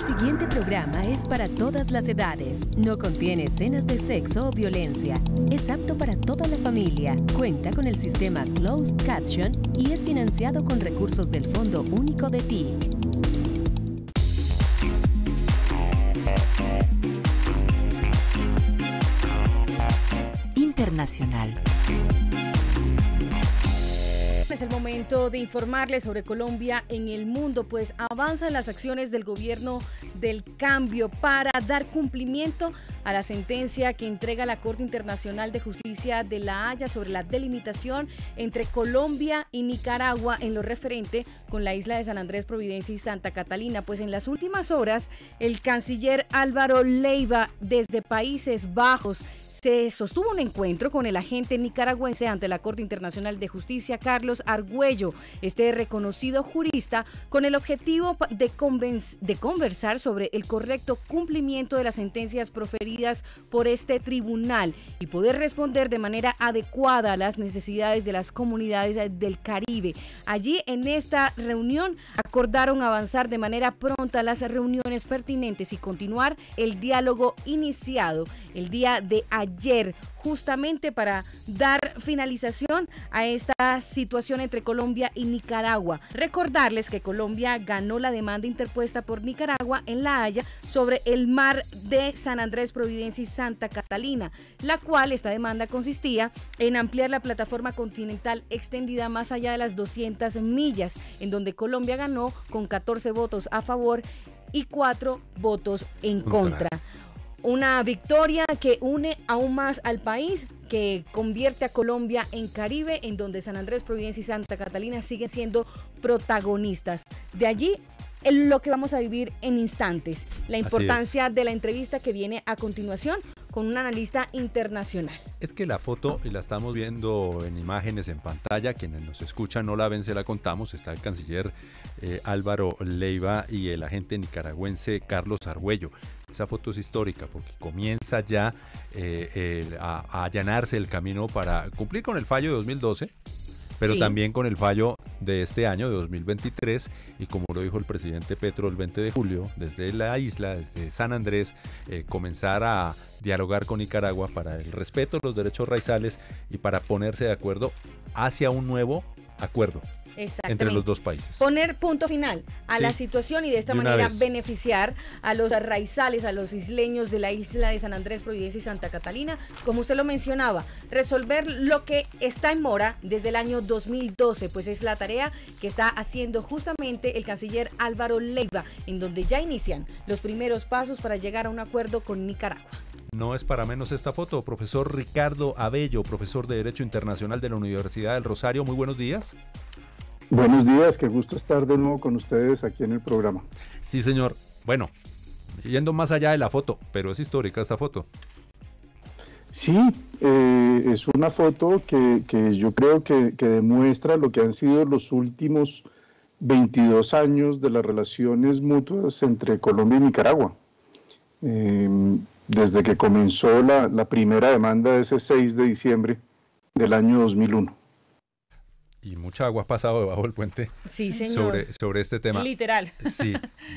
El siguiente programa es para todas las edades. No contiene escenas de sexo o violencia. Es apto para toda la familia. Cuenta con el sistema Closed Caption y es financiado con recursos del Fondo Único de TIC. Internacional es el momento de informarles sobre Colombia en el mundo, pues avanzan las acciones del gobierno del cambio para dar cumplimiento a la sentencia que entrega la Corte Internacional de Justicia de La Haya sobre la delimitación entre Colombia y Nicaragua en lo referente con la isla de San Andrés, Providencia y Santa Catalina. Pues en las últimas horas, el canciller Álvaro Leiva desde Países Bajos se sostuvo un encuentro con el agente nicaragüense ante la Corte Internacional de Justicia, Carlos Argüello, este reconocido jurista, con el objetivo de, de conversar sobre el correcto cumplimiento de las sentencias proferidas por este tribunal y poder responder de manera adecuada a las necesidades de las comunidades del Caribe. Allí, en esta reunión, acordaron avanzar de manera pronta las reuniones pertinentes y continuar el diálogo iniciado el día de ayer justamente para dar finalización a esta situación entre Colombia y Nicaragua. Recordarles que Colombia ganó la demanda interpuesta por Nicaragua en La Haya sobre el mar de San Andrés, Providencia y Santa Catalina, la cual esta demanda consistía en ampliar la plataforma continental extendida más allá de las 200 millas, en donde Colombia ganó con 14 votos a favor y 4 votos en contra. Una victoria que une aún más al país, que convierte a Colombia en Caribe, en donde San Andrés, Providencia y Santa Catalina siguen siendo protagonistas. De allí es lo que vamos a vivir en instantes, la importancia de la entrevista que viene a continuación con un analista internacional. Es que la foto y la estamos viendo en imágenes en pantalla, quienes nos escuchan no la ven, se la contamos, está el canciller eh, Álvaro Leiva y el agente nicaragüense Carlos Arguello. Esa foto es histórica porque comienza ya eh, a, allanarse el camino para cumplir con el fallo de 2012, pero también con el fallo de este año, de 2023, y como lo dijo el presidente Petro el 20 de julio, desde la isla, desde San Andrés, eh, comenzar a dialogar con Nicaragua para el respeto de los derechos raizales y para ponerse de acuerdo hacia un nuevo acuerdo entre los dos países. Poner punto final a la situación y de esta manera beneficiar a los raizales, a los isleños de la isla de San Andrés, Providencia y Santa Catalina, como usted lo mencionaba, resolver lo que está en mora desde el año 2012, pues es la tarea que está haciendo justamente el canciller Álvaro Leiva, en donde ya inician los primeros pasos para llegar a un acuerdo con Nicaragua. No es para menos esta foto. Profesor Ricardo Abello, profesor de Derecho Internacional de la Universidad del Rosario, muy buenos días. Buenos días, qué gusto estar de nuevo con ustedes aquí en el programa. Sí, señor. Bueno, yendo más allá de la foto, pero es histórica esta foto. Sí, eh, es una foto que, yo creo que, demuestra lo que han sido los últimos 22 años de las relaciones mutuas entre Colombia y Nicaragua. Eh, desde que comenzó la, primera demanda ese 6 de diciembre del año 2001 y mucha agua ha pasado debajo del puente sí, señor. Sobre, este tema. Literal. Sí,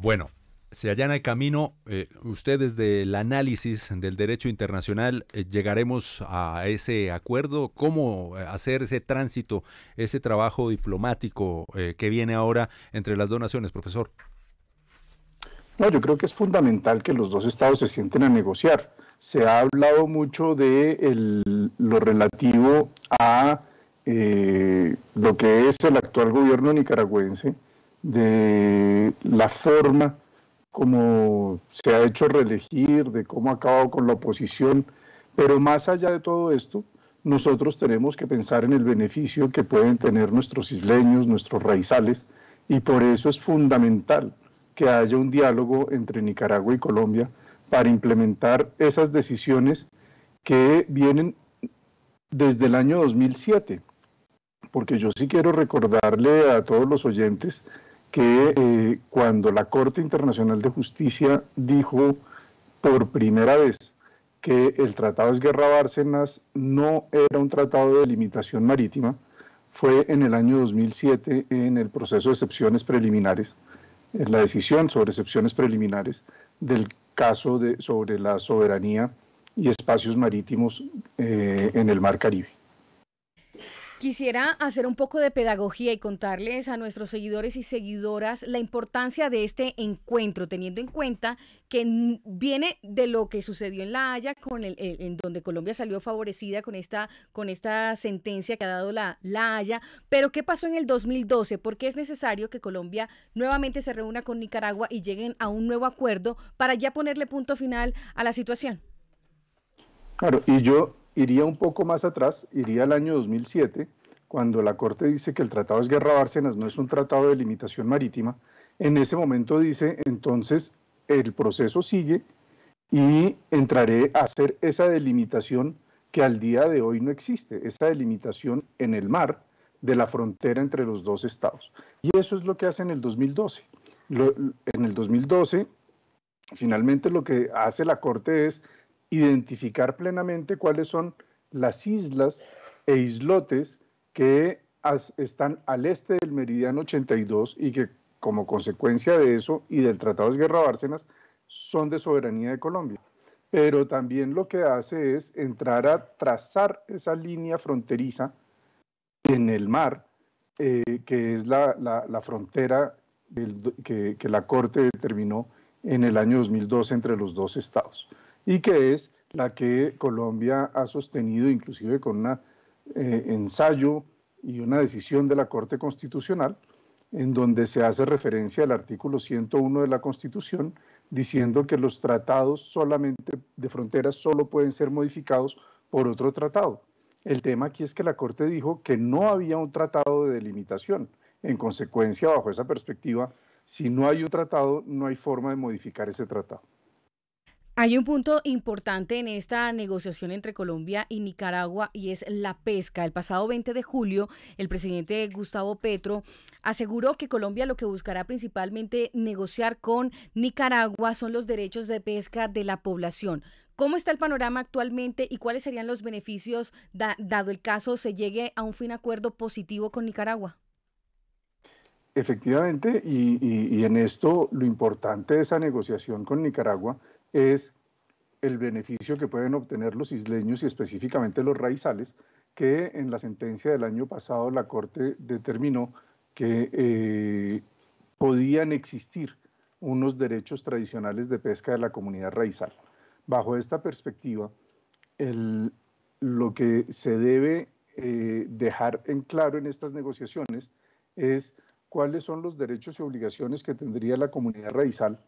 bueno, se allana el camino. Eh, Ustedes del análisis del derecho internacional eh, llegaremos a ese acuerdo. ¿Cómo eh, hacer ese tránsito, ese trabajo diplomático que viene ahora entre las dos naciones, profesor? No, yo creo que es fundamental que los dos estados se sienten a negociar. Se ha hablado mucho de lo relativo a eh, lo que es el actual gobierno nicaragüense, de la forma como se ha hecho reelegir, de cómo ha acabado con la oposición. Pero más allá de todo esto, nosotros tenemos que pensar en el beneficio que pueden tener nuestros isleños, nuestros raizales, y por eso es fundamental que haya un diálogo entre Nicaragua y Colombia para implementar esas decisiones que vienen desde el año 2007. Porque yo sí quiero recordarle a todos los oyentes que eh, cuando la Corte Internacional de Justicia dijo por primera vez que el Tratado de Esguerra-Bárcenas no era un tratado de limitación marítima, fue en el año 2007 en el proceso de excepciones preliminares eh, la decisión sobre excepciones preliminares del caso de, sobre la soberanía y espacios marítimos eh, en el Mar Caribe. Quisiera hacer un poco de pedagogía y contarles a nuestros seguidores y seguidoras la importancia de este encuentro, teniendo en cuenta que viene de lo que sucedió en La Haya, con el, en donde Colombia salió favorecida con esta, con esta sentencia que ha dado la, la Haya. Pero ¿qué pasó en el 2012? ¿Por qué es necesario que Colombia nuevamente se reúna con Nicaragua y lleguen a un nuevo acuerdo para ya ponerle punto final a la situación. Claro, y yo Iría un poco más atrás, iría al año 2007, cuando la Corte dice que el Tratado es Guerra Bárcenas no es un tratado de limitación marítima. En ese momento dice, entonces el proceso sigue y entraré a hacer esa delimitación que al día de hoy no existe, esa delimitación en el mar de la frontera entre los dos estados. Y eso es lo que hace en el 2012. en el 2012, finalmente lo que hace la Corte es identificar plenamente cuáles son las islas e islotes que están al este del meridiano 82 y que como consecuencia de eso y del Tratado de Guerra Bárcenas son de soberanía de Colombia. Pero también lo que hace es entrar a trazar esa línea fronteriza en el mar, eh, que es la, frontera que, que la Corte determinó en el año 2002 entre los dos estados y que es la que Colombia ha sostenido inclusive con un eh, ensayo y una decisión de la Corte Constitucional, en donde se hace referencia al artículo 101 de la Constitución, diciendo que los tratados solamente de fronteras solo pueden ser modificados por otro tratado. El tema aquí es que la Corte dijo que no había un tratado de delimitación. En consecuencia, bajo esa perspectiva, si no hay un tratado, no hay forma de modificar ese tratado. Hay un punto importante en esta negociación entre Colombia y Nicaragua y es la pesca. El pasado 20 de julio, el presidente Gustavo Petro aseguró que Colombia lo que buscará principalmente negociar con Nicaragua son los derechos de pesca de la población. ¿Cómo está el panorama actualmente y cuáles serían los beneficios dado el caso se llegue a un fin acuerdo positivo con Nicaragua? Efectivamente, y, y en esto lo importante de esa negociación con Nicaragua es el beneficio que pueden obtener los isleños y específicamente los raizales, que en la sentencia del año pasado la Corte determinó que eh, podían existir unos derechos tradicionales de pesca de la comunidad raizal. Bajo esta perspectiva, lo que se debe eh, dejar en claro en estas negociaciones es cuáles son los derechos y obligaciones que tendría la comunidad raizal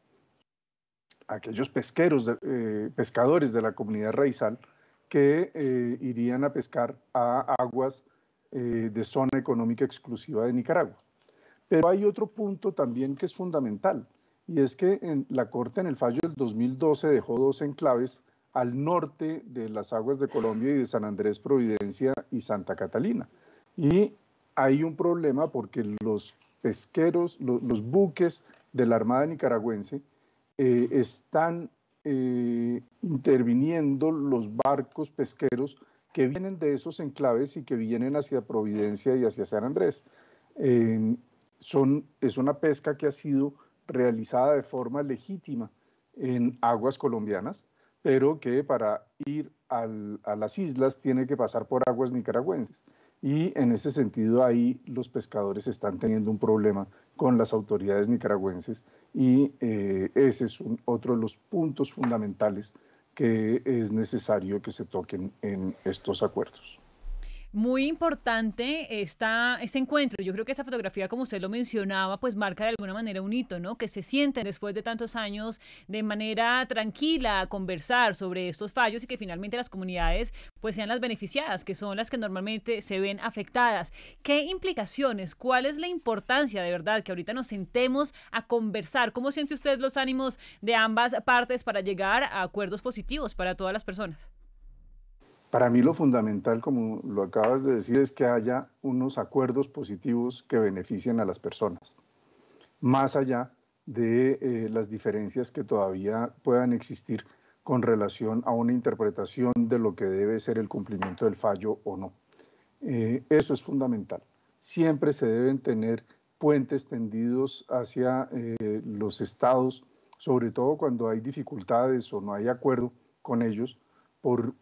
aquellos pesqueros, eh, pescadores de la comunidad raizal que eh, irían a pescar a aguas eh, de zona económica exclusiva de Nicaragua. Pero hay otro punto también que es fundamental, y es que en la Corte en el fallo del 2012 dejó dos enclaves al norte de las aguas de Colombia y de San Andrés, Providencia y Santa Catalina. Y hay un problema porque los pesqueros, los buques de la Armada nicaragüense, eh, están eh, interviniendo los barcos pesqueros que vienen de esos enclaves y que vienen hacia Providencia y hacia San Andrés. Eh, es una pesca que ha sido realizada de forma legítima en aguas colombianas, pero que para ir a las islas tiene que pasar por aguas nicaragüenses. Y en ese sentido ahí los pescadores están teniendo un problema con las autoridades nicaragüenses y eh, ese es otro de los puntos fundamentales que es necesario que se toquen en estos acuerdos. Muy importante está este encuentro. Yo creo que esa fotografía, como usted lo mencionaba, pues marca de alguna manera un hito, ¿no? Que se sienten después de tantos años de manera tranquila a conversar sobre estos fallos y que finalmente las comunidades pues sean las beneficiadas, que son las que normalmente se ven afectadas. ¿Qué implicaciones? ¿Cuál es la importancia de verdad que ahorita nos sentemos a conversar? ¿Cómo siente usted los ánimos de ambas partes para llegar a acuerdos positivos para todas las personas? Para mí lo fundamental, como lo acabas de decir, es que haya unos acuerdos positivos que beneficien a las personas, más allá de eh, las diferencias que todavía puedan existir con relación a una interpretación de lo que debe ser el cumplimiento del fallo o no. Eh, eso es fundamental. Siempre se deben tener puentes tendidos hacia eh, los estados, sobre todo cuando hay dificultades o no hay acuerdo con ellos, por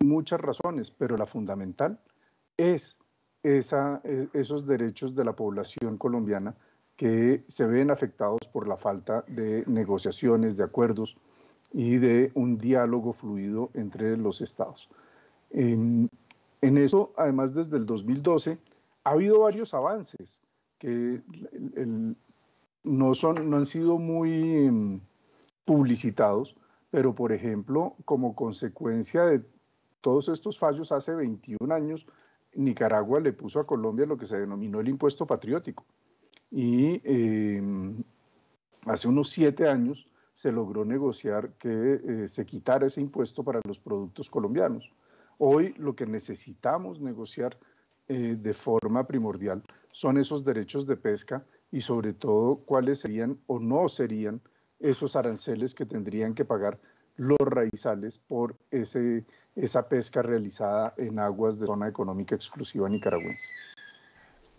muchas razones, pero la fundamental es esa, e, esos derechos de la población colombiana que se ven afectados por la falta de negociaciones, de acuerdos y de un diálogo fluido entre los estados. En, eso, además, desde el 2012 ha habido varios avances que no, son, no han sido muy mm, publicitados, pero por ejemplo, como consecuencia de todos estos fallos hace 21 años, Nicaragua le puso a Colombia lo que se denominó el impuesto patriótico. Y em, hace unos siete años se logró negociar que eh, se quitara ese impuesto para los productos colombianos. Hoy lo que necesitamos negociar eh, de forma primordial son esos derechos de pesca y sobre todo cuáles serían o no serían esos aranceles que tendrían que pagar los raizales por ese, esa pesca realizada en aguas de zona económica exclusiva nicaragüense.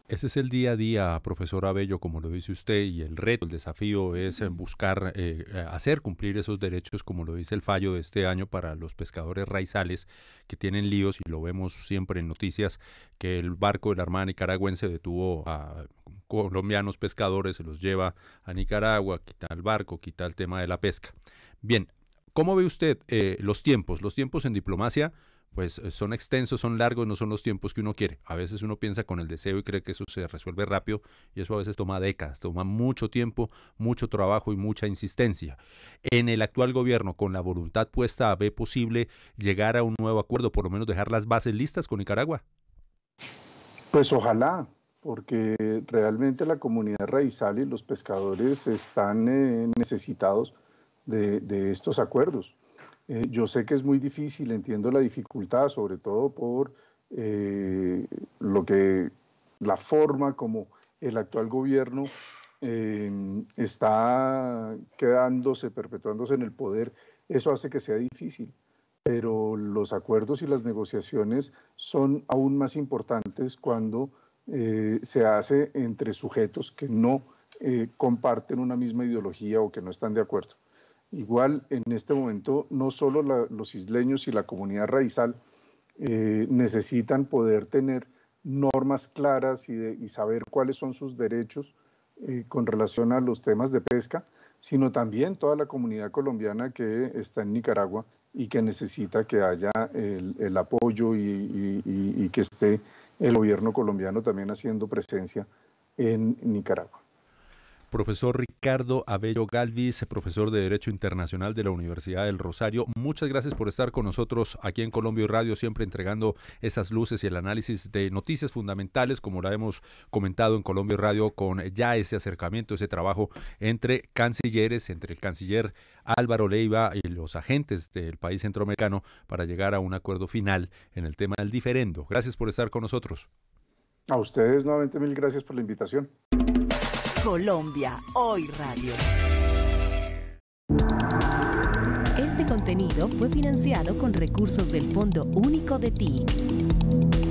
Ese es el día a día, profesor Abello, como lo dice usted, y el reto, el desafío es eh, buscar eh, hacer cumplir esos derechos, como lo dice el fallo de este año para los pescadores raizales que tienen líos, y lo vemos siempre en noticias, que el barco de la Armada nicaragüense detuvo a colombianos pescadores, se los lleva a Nicaragua, quita el barco, quita el tema de la pesca. Bien, ¿Cómo ve usted eh, los tiempos? Los tiempos en diplomacia pues eh, son extensos, son largos, no son los tiempos que uno quiere. A veces uno piensa con el deseo y cree que eso se resuelve rápido y eso a veces toma décadas, toma mucho tiempo, mucho trabajo y mucha insistencia. En el actual gobierno, con la voluntad puesta, ¿ve posible llegar a un nuevo acuerdo, por lo menos dejar las bases listas con Nicaragua? Pues ojalá, porque realmente la comunidad raizal y los pescadores están eh, necesitados de, estos acuerdos. Eh, yo sé que es muy difícil, entiendo la dificultad, sobre todo por eh, lo que la forma como el actual gobierno eh, está quedándose, perpetuándose en el poder, eso hace que sea difícil. Pero los acuerdos y las negociaciones son aún más importantes cuando se hace entre sujetos que no comparten una misma ideología o que no están de acuerdo. Igual en este momento no solo los isleños y la comunidad raizal eh, necesitan poder tener normas claras y, saber cuáles son sus derechos eh, con relación a los temas de pesca, sino también toda la comunidad colombiana que está en Nicaragua y que necesita que haya el, apoyo y que esté el gobierno colombiano también haciendo presencia en Nicaragua profesor Ricardo Abello Galvis, profesor de Derecho Internacional de la Universidad del Rosario. Muchas gracias por estar con nosotros aquí en Colombia Radio, siempre entregando esas luces y el análisis de noticias fundamentales, como la hemos comentado en Colombia Radio, con ya ese acercamiento, ese trabajo entre cancilleres, entre el canciller Álvaro Leiva y los agentes del país centroamericano para llegar a un acuerdo final en el tema del diferendo. Gracias por estar con nosotros. A ustedes nuevamente mil gracias por la invitación. Colombia, Hoy Radio. Este contenido fue financiado con recursos del Fondo Único de TIC.